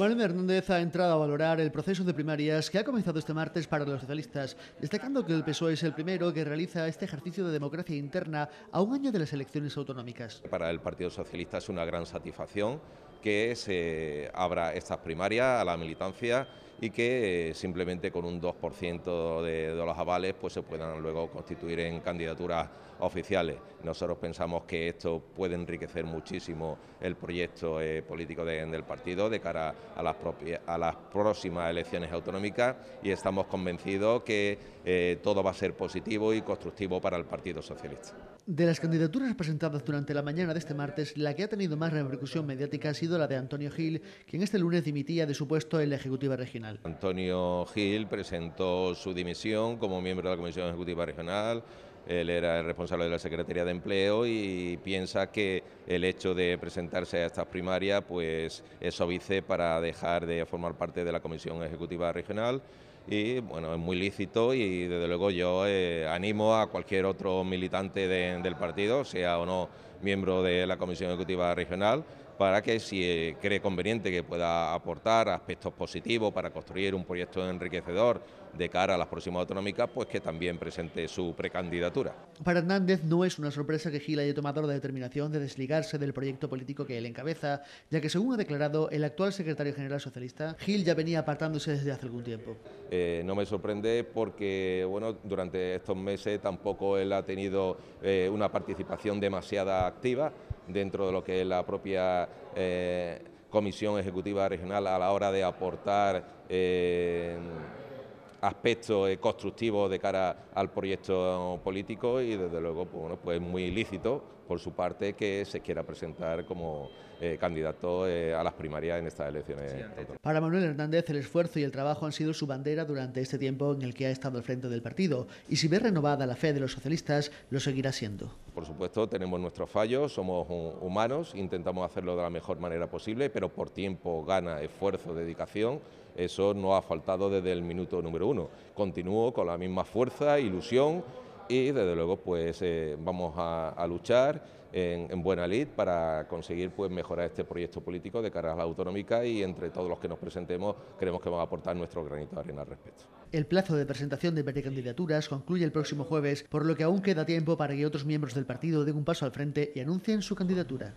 Manuel Hernández ha entrado a valorar el proceso de primarias que ha comenzado este martes para los socialistas, destacando que el PSOE es el primero que realiza este ejercicio de democracia interna a un año de las elecciones autonómicas. Para el Partido Socialista es una gran satisfacción que se abra estas primarias a la militancia y que eh, simplemente con un 2% de, los avales pues se puedan luego constituir en candidaturas oficiales. Nosotros pensamos que esto puede enriquecer muchísimo el proyecto eh, político del partido de cara a las, próximas elecciones autonómicas y estamos convencidos que eh, todo va a ser positivo y constructivo para el Partido Socialista. De las candidaturas presentadas durante la mañana de este martes, la que ha tenido más repercusión mediática ha sido la de Antonio Gil, quien este lunes dimitía de su puesto en la Ejecutiva Regional. Antonio Gil presentó su dimisión como miembro de la Comisión Ejecutiva Regional. Él era el responsable de la Secretaría de Empleo y piensa que el hecho de presentarse a estas primarias pues, es obvio para dejar de formar parte de la Comisión Ejecutiva Regional y bueno, es muy lícito y desde luego yo eh, animo a cualquier otro militante del partido, sea o no miembro de la Comisión Ejecutiva Regional, para que si eh, cree conveniente que pueda aportar aspectos positivos para construir un proyecto enriquecedor de cara a las próximas autonómicas, pues que también presente su precandidatura. Para Hernández no es una sorpresa que Gil haya tomado la determinación de desligarse del proyecto político que él encabeza, ya que según ha declarado el actual secretario general socialista, Gil ya venía apartándose desde hace algún tiempo. Eh, no me sorprende porque bueno, durante estos meses tampoco él ha tenido eh, una participación demasiado activa dentro de lo que es la propia eh, Comisión Ejecutiva Regional a la hora de aportar eh, aspectos eh, constructivos de cara al proyecto político y desde luego pues, pues, muy ilícito por su parte que se quiera presentar como candidato a las primarias en estas elecciones. Para Manuel Hernández el esfuerzo y el trabajo han sido su bandera durante este tiempo en el que ha estado al frente del partido y si ve renovada la fe de los socialistas lo seguirá siendo por supuesto, tenemos nuestros fallos, somos humanos, intentamos hacerlo de la mejor manera posible, pero por tiempo, gana, esfuerzo, dedicación, eso no ha faltado desde el minuto número uno. Continúo con la misma fuerza, ilusión y, desde luego, pues eh, vamos a luchar en, Buena Lid para conseguir pues, mejorar este proyecto político de cara a la autonómica y entre todos los que nos presentemos creemos que vamos a aportar nuestro granito de arena al respecto. El plazo de presentación de precandidaturas concluye el próximo jueves, por lo que aún queda tiempo para que otros miembros del partido den un paso al frente y anuncien su candidatura.